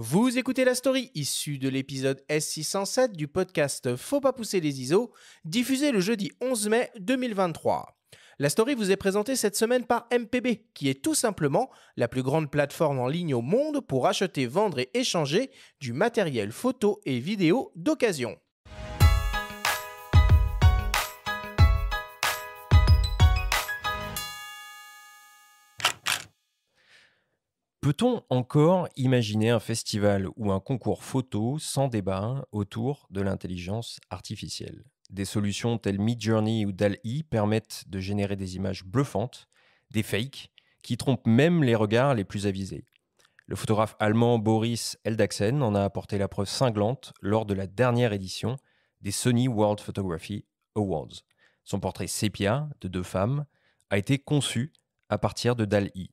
Vous écoutez la story issue de l'épisode S607 du podcast Faut pas pousser les ISO, diffusé le jeudi 11 mai 2023. La story vous est présentée cette semaine par MPB, qui est tout simplement la plus grande plateforme en ligne au monde pour acheter, vendre et échanger du matériel photo et vidéo d'occasion. Peut-on encore imaginer un festival ou un concours photo sans débat autour de l'intelligence artificielle Des solutions telles Midjourney ou DALL-E permettent de générer des images bluffantes, des fakes, qui trompent même les regards les plus avisés. Le photographe allemand Boris Eldaxen en a apporté la preuve cinglante lors de la dernière édition des Sony World Photography Awards. Son portrait sépia de deux femmes a été conçu à partir de DALL-E.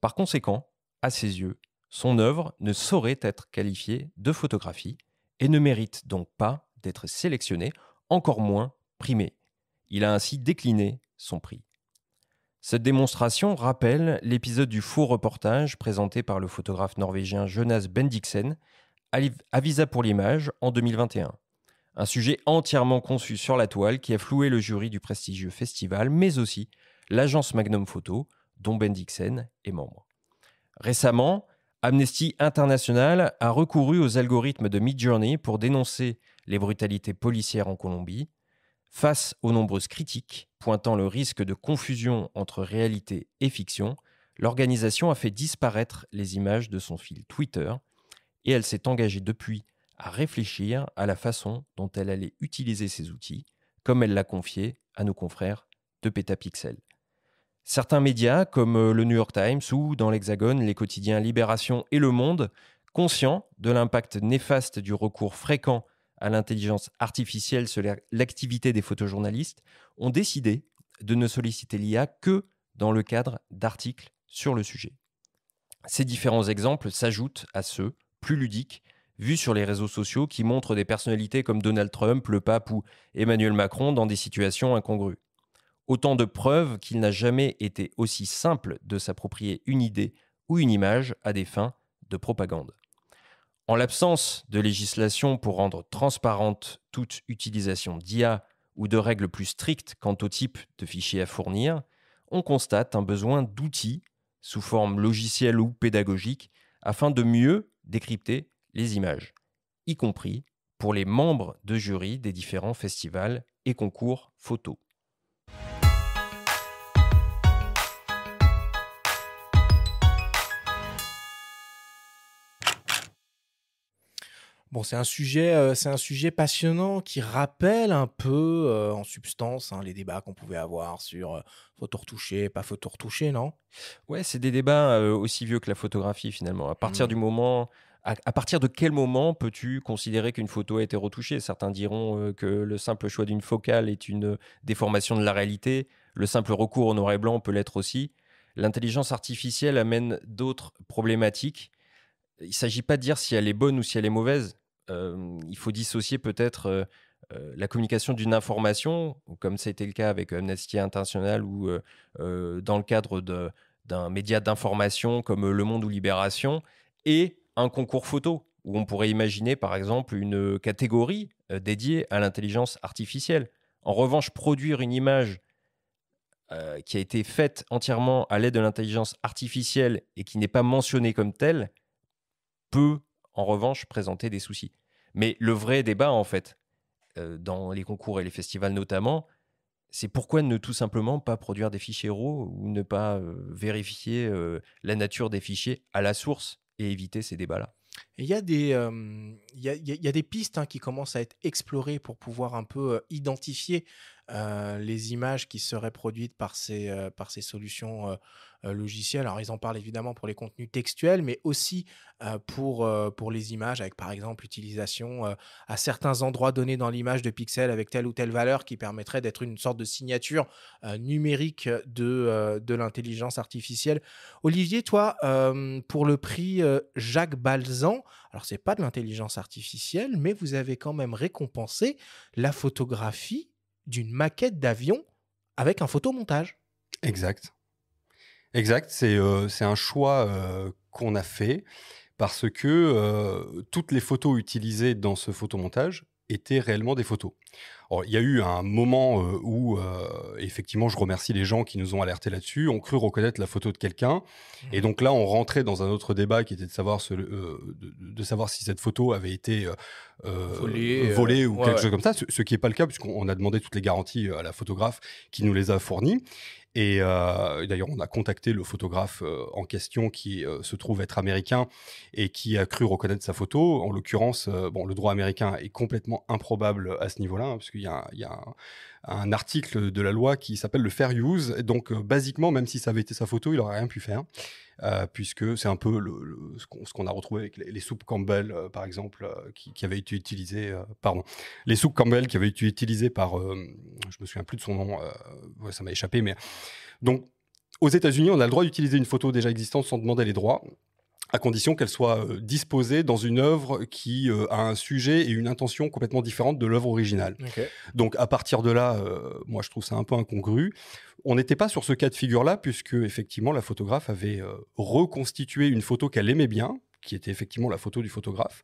Par conséquent, à ses yeux, son œuvre ne saurait être qualifiée de photographie et ne mérite donc pas d'être sélectionnée, encore moins primée. Il a ainsi décliné son prix. Cette démonstration rappelle l'épisode du faux reportage présenté par le photographe norvégien Jonas Bendiksen à Visa pour l'image en 2021. Un sujet entièrement conçu sur la toile qui a floué le jury du prestigieux festival, mais aussi l'agence Magnum Photo, dont Bendiksen est membre. Récemment, Amnesty International a recouru aux algorithmes de Midjourney pour dénoncer les brutalités policières en Colombie. Face aux nombreuses critiques pointant le risque de confusion entre réalité et fiction, l'organisation a fait disparaître les images de son fil Twitter et elle s'est engagée depuis à réfléchir à la façon dont elle allait utiliser ces outils, comme elle l'a confié à nos confrères de Petapixel. Certains médias, comme euh, le New York Times ou, dans l'Hexagone, les quotidiens Libération et Le Monde, conscients de l'impact néfaste du recours fréquent à l'intelligence artificielle sur l'activité des photojournalistes, ont décidé de ne solliciter l'IA que dans le cadre d'articles sur le sujet. Ces différents exemples s'ajoutent à ceux, plus ludiques, vus sur les réseaux sociaux qui montrent des personnalités comme Donald Trump, le pape ou Emmanuel Macron dans des situations incongrues. Autant de preuves qu'il n'a jamais été aussi simple de s'approprier une idée ou une image à des fins de propagande. En l'absence de législation pour rendre transparente toute utilisation d'IA ou de règles plus strictes quant au type de fichiers à fournir, on constate un besoin d'outils, sous forme logicielle ou pédagogique, afin de mieux décrypter les images, y compris pour les membres de jury des différents festivals et concours photos. Bon, c'est un sujet, euh, c'est un sujet passionnant qui rappelle un peu euh, en substance hein, les débats qu'on pouvait avoir sur euh, photo retouchée, pas photo retouchée, non Ouais, c'est des débats aussi vieux que la photographie finalement. À partir mmh. du moment à, à, partir de quel moment peux-tu considérer qu'une photo a été retouchée Certains diront que le simple choix d'une focale est une déformation de la réalité, le simple recours au noir et blanc peut l'être aussi. L'intelligence artificielle amène d'autres problématiques. Il ne s'agit pas de dire si elle est bonne ou si elle est mauvaise il faut dissocier peut-être la communication d'une information, comme ça a été le cas avec Amnesty International ou dans le cadre d'un média d'information comme Le Monde ou Libération, et un concours photo où on pourrait imaginer par exemple une catégorie dédiée à l'intelligence artificielle. En revanche, produire une image qui a été faite entièrement à l'aide de l'intelligence artificielle et qui n'est pas mentionnée comme telle peut en revanche présenter des soucis. Mais le vrai débat, en fait, euh, dans les concours et les festivals notamment, c'est pourquoi ne tout simplement pas produire des fichiers RAW ou ne pas euh, vérifier euh, la nature des fichiers à la source et éviter ces débats-là. Il y, a des, y des pistes hein, qui commencent à être explorées pour pouvoir un peu identifier euh, les images qui seraient produites par ces, euh, par ces solutions euh, logicielles. Alors, ils en parlent évidemment pour les contenus textuels, mais aussi pour, pour les images, avec par exemple l'utilisation à certains endroits donnés dans l'image de pixels avec telle ou telle valeur qui permettrait d'être une sorte de signature numérique de, de l'intelligence artificielle. Olivier, toi, pour le prix Jacques Balzan, alors c'est pas de l'intelligence artificielle, mais vous avez quand même récompensé la photographie d'une maquette d'avion avec un photomontage. Exact. Exact, c'est euh, un choix euh, qu'on a fait parce que euh, toutes les photos utilisées dans ce photomontage étaient réellement des photos il y a eu un moment euh, où, euh, effectivement, je remercie les gens qui nous ont alertés là-dessus, ont cru reconnaître la photo de quelqu'un. Et donc là, on rentrait dans un autre débat qui était de savoir, ce, euh, de, savoir si cette photo avait été volée, ou quelque chose comme ça, ce, qui n'est pas le cas, puisqu'on a demandé toutes les garanties à la photographe qui nous les a fournies. Et d'ailleurs, on a contacté le photographe en question qui se trouve être américain et qui a cru reconnaître sa photo. En l'occurrence, bon, le droit américain est complètement improbable à ce niveau-là. Hein, parce qu'il y a, un, article de la loi qui s'appelle le fair use. donc, euh, basiquement, même si ça avait été sa photo, il n'aurait rien pu faire. Euh, puisque c'est un peu ce, qu'on, a retrouvé avec les, soupes Campbell, euh, par exemple, qui, avaient été utilisées, pardon, les soupes Campbell qui avaient été utilisées par, je me souviens plus de son nom, ça m'a échappé, mais donc aux États-Unis, on a le droit d'utiliser une photo déjà existante sans demander les droits à condition qu'elle soit euh, disposée dans une œuvre qui euh, a un sujet et une intention complètement différente de l'œuvre originale. Donc à partir de là, euh, moi je trouve ça un peu incongru. On n'était pas sur ce cas de figure-là, puisque effectivement la photographe avait reconstitué une photo qu'elle aimait bien, qui était effectivement la photo du photographe,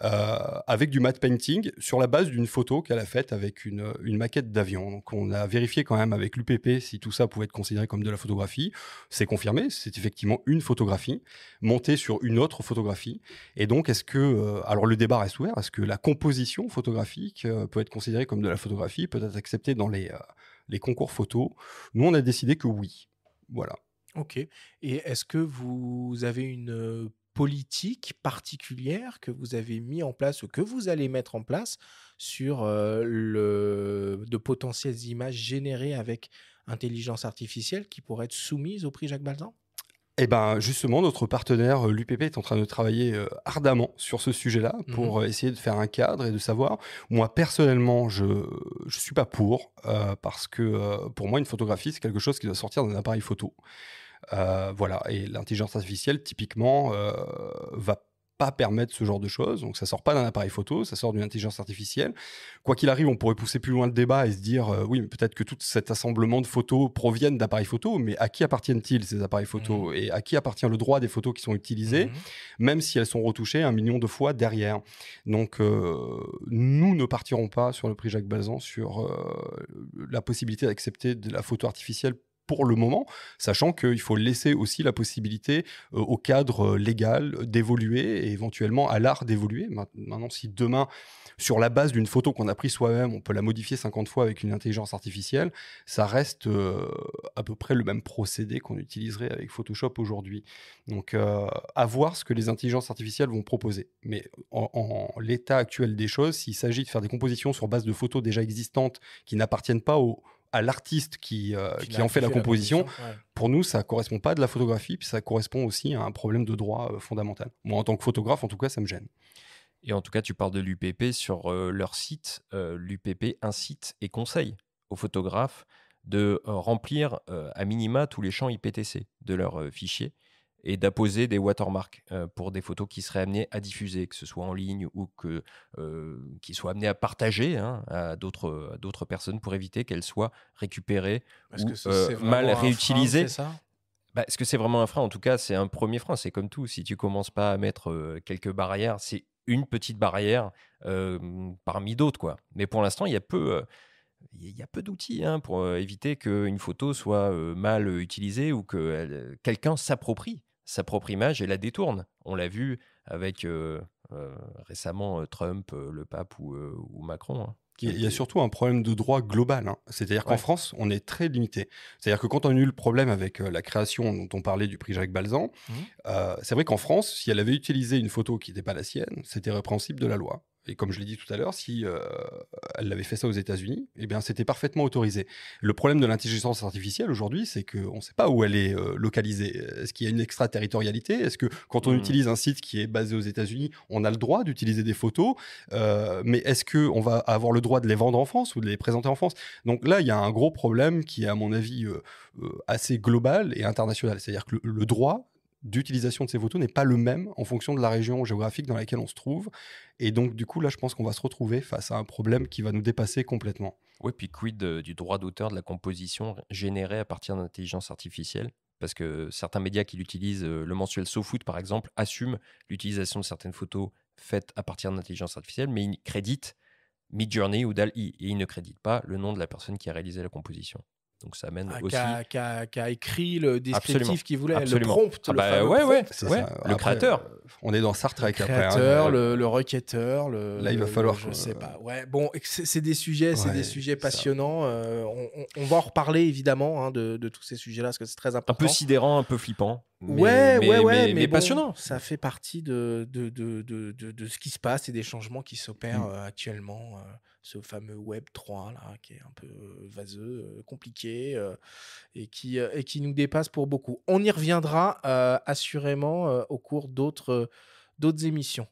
euh, avec du matte painting sur la base d'une photo qu'elle a faite avec une, maquette d'avion. Donc on a vérifié quand même avec l'UPP si tout ça pouvait être considéré comme de la photographie. C'est confirmé, c'est effectivement une photographie montée sur une autre photographie. Et donc est-ce que, euh, alors le débat reste ouvert, est-ce que la composition photographique euh, peut être considérée comme de la photographie, peut être acceptée dans les, les concours photos Nous on a décidé que oui. Voilà. Ok. Et est-ce que vous avez une politique particulière que vous avez mis en place ou que vous allez mettre en place sur euh, le, de potentielles images générées avec intelligence artificielle qui pourraient être soumises au prix Jacques Balzan eh ben justement, notre partenaire, euh, l'UPP, est en train de travailler euh, ardemment sur ce sujet-là mmh pour essayer de faire un cadre et de savoir. Moi, personnellement, je ne suis pas pour, parce que pour moi, une photographie, c'est quelque chose qui doit sortir d'un appareil photo. Euh, voilà. Et l'intelligence artificielle, typiquement, euh, va pas permettre ce genre de choses. Donc ça sort pas d'un appareil photo, ça sort d'une intelligence artificielle. Quoi qu'il arrive, on pourrait pousser plus loin le débat et se dire euh, oui, peut-être que tout cet assemblement de photos proviennent d'appareils photo, mais à qui appartiennent-ils ces appareils photo mmh. et à qui appartient le droit des photos qui sont utilisées, mmh. même si elles sont retouchées un million de fois derrière. Donc nous ne partirons pas sur le prix Jacques Bazan sur la possibilité d'accepter de la photo artificielle pour le moment, sachant qu'il faut laisser aussi la possibilité euh, au cadre euh, légal d'évoluer et éventuellement à l'art d'évoluer. Maintenant, si demain, sur la base d'une photo qu'on a prise soi-même, on peut la modifier 50 fois avec une intelligence artificielle, ça reste euh, à peu près le même procédé qu'on utiliserait avec Photoshop aujourd'hui. Donc, à voir ce que les intelligences artificielles vont proposer. Mais en, en l'état actuel des choses, s'il s'agit de faire des compositions sur base de photos déjà existantes qui n'appartiennent pas au à l'artiste qui, euh, en fait, la composition. Pour nous, ça ne correspond pas à de la photographie, puis ça correspond aussi à un problème de droit euh, fondamental. Moi, en tant que photographe, en tout cas, ça me gêne. Et en tout cas, tu parles de l'UPP sur euh, leur site. L'UPP incite et conseille aux photographes de remplir à minima tous les champs IPTC de leur fichier et d'apposer des watermarks euh, pour des photos qui seraient amenées à diffuser, que ce soit en ligne ou que, euh, qui soient amenées à partager hein, à d'autres personnes pour éviter qu'elles soient récupérées ou que euh, mal réutilisées. Bah, est-ce que c'est vraiment un frein En tout cas, c'est un premier frein. C'est comme tout. Si tu commences pas à mettre quelques barrières, c'est une petite barrière parmi d'autres. quoi. Mais pour l'instant, il y a peu il y a peu d'outils hein, pour éviter qu'une photo soit mal utilisée ou que quelqu'un s'approprie sa propre image et la détourne. On l'a vu avec récemment Trump, le pape ou, Macron. Hein, il y a surtout un problème de droit global. Hein. C'est-à-dire qu'en France, on est très limité. C'est-à-dire que quand on a eu le problème avec la création dont on parlait du prix Jacques Balzan, mmh c'est vrai qu'en France, si elle avait utilisé une photo qui n'était pas la sienne, c'était répréhensible de la loi et comme je l'ai dit tout à l'heure, si euh, elle avait fait ça aux États-Unis, eh bien, c'était parfaitement autorisé. Le problème de l'intelligence artificielle aujourd'hui, c'est qu'on ne sait pas où elle est euh, localisée. Est-ce qu'il y a une extraterritorialité Est-ce que quand on hmm. utilise un site qui est basé aux États-Unis, on a le droit d'utiliser des photos euh, Mais est-ce qu'on va avoir le droit de les vendre en France ou de les présenter en France Donc là, il y a un gros problème qui est, à mon avis, assez global et international. C'est-à-dire que le droit d'utilisation de ces photos n'est pas le même en fonction de la région géographique dans laquelle on se trouve. Et donc, du coup, là, je pense qu'on va se retrouver face à un problème qui va nous dépasser complètement. Oui, puis quid euh, du droit d'auteur de la composition générée à partir d'intelligence artificielle Parce que certains médias qui l'utilisent, euh, le mensuel SoFoot par exemple, assument l'utilisation de certaines photos faites à partir d'intelligence artificielle, mais ils créditent Midjourney ou DALI et ils ne créditent pas le nom de la personne qui a réalisé la composition. Donc ça mène ah, aussi. Qui a, écrit le descriptif qui voulait, le prompt. Ah le bah, ouais, ouais, le créateur. Euh, on est dans Sartre avec hein, euh, le créateur, le, requêteur. Le, Là, il va falloir. Je sais euh, pas. Ouais, bon, c'est des sujets, c'est des sujets passionnants. on, va en reparler évidemment hein, de, de, tous ces sujets-là parce que c'est très important. Un peu sidérant, un peu flippant ouais, ouais, ouais, mais, passionnant. Ça fait partie de de, de, de, de, ce qui se passe et des changements qui s'opèrent mm. euh, actuellement. Euh, ce fameux Web 3, là, qui est un peu euh, vaseux, compliqué, et, qui, et qui nous dépasse pour beaucoup. On y reviendra assurément au cours d'autres d'autres émissions.